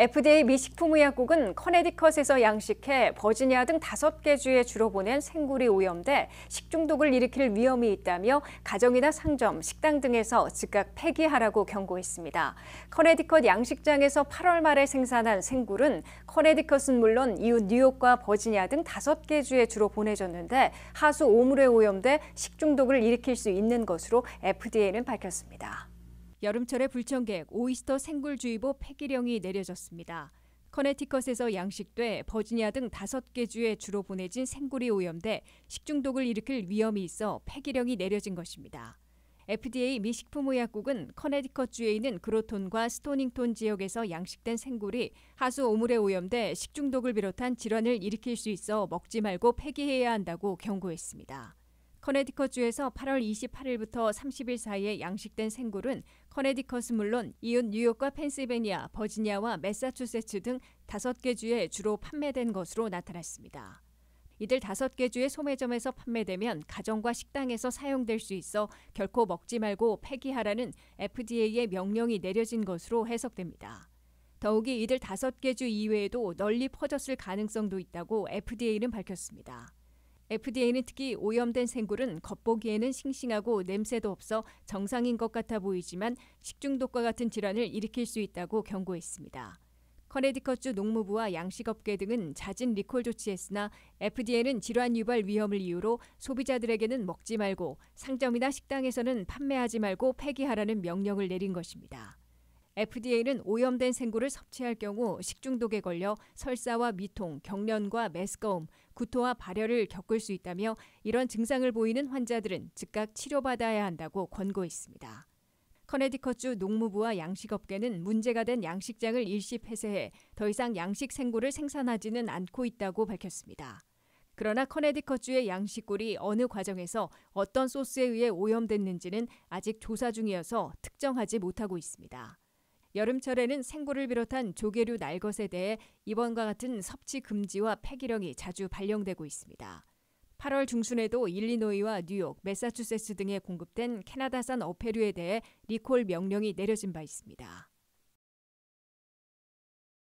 FDA 미식품의약국은 커네디컷에서 양식해 버지니아 등 다섯 개 주에 주로 보낸 생굴이 오염돼 식중독을 일으킬 위험이 있다며 가정이나 상점, 식당 등에서 즉각 폐기하라고 경고했습니다. 커네디컷 양식장에서 8월 말에 생산한 생굴은 커네디컷은 물론 이웃 뉴욕과 버지니아 등 다섯 개 주에 주로 보내졌는데 하수 오물에 오염돼 식중독을 일으킬 수 있는 것으로 FDA는 밝혔습니다. 여름철에 불청객 오이스터 생굴주의보 폐기령이 내려졌습니다. 커네티컷에서 양식돼 버지니아 등 5개 주에 주로 보내진 생굴이 오염돼 식중독을 일으킬 위험이 있어 폐기령이 내려진 것입니다. FDA 미 식품의약국은 커네티컷 주에 있는 그로톤과 스토닝턴 지역에서 양식된 생굴이 하수 오물에 오염돼 식중독을 비롯한 질환을 일으킬 수 있어 먹지 말고 폐기해야 한다고 경고했습니다. 커네티컷주에서 8월 28일부터 30일 사이에 양식된 생굴은 커네티컷은 물론 이웃 뉴욕과 펜실베니아, 버지니아와 메사추세츠등 5개 주에 주로 판매된 것으로 나타났습니다. 이들 5개 주의 소매점에서 판매되면 가정과 식당에서 사용될 수 있어 결코 먹지 말고 폐기하라는 FDA의 명령이 내려진 것으로 해석됩니다. 더욱이 이들 5개 주 이외에도 널리 퍼졌을 가능성도 있다고 FDA는 밝혔습니다. FDA는 특히 오염된 생굴은 겉보기에는 싱싱하고 냄새도 없어 정상인 것 같아 보이지만 식중독과 같은 질환을 일으킬 수 있다고 경고했습니다. 커네디컷주 농무부와 양식업계 등은 잦은 리콜 조치했으나 FDA는 질환 유발 위험을 이유로 소비자들에게는 먹지 말고 상점이나 식당에서는 판매하지 말고 폐기하라는 명령을 내린 것입니다. FDA는 오염된 생굴을 섭취할 경우 식중독에 걸려 설사와 미통, 경련과 메스꺼움, 구토와 발열을 겪을 수 있다며 이런 증상을 보이는 환자들은 즉각 치료받아야 한다고 권고했습니다. 커네디컷주 농무부와 양식업계는 문제가 된 양식장을 일시 폐쇄해 더 이상 양식 생굴을 생산하지는 않고 있다고 밝혔습니다. 그러나 커네디컷주의 양식굴이 어느 과정에서 어떤 소스에 의해 오염됐는지는 아직 조사 중이어서 특정하지 못하고 있습니다. 여름철에는 생굴을 비롯한 조개류 날것에 대해 이번과 같은 섭취 금지와 폐기령이 자주 발령되고 있습니다. 8월 중순에도 일리노이와 뉴욕, 메사추세츠 등에 공급된 캐나다산 어패류에 대해 리콜 명령이 내려진 바 있습니다.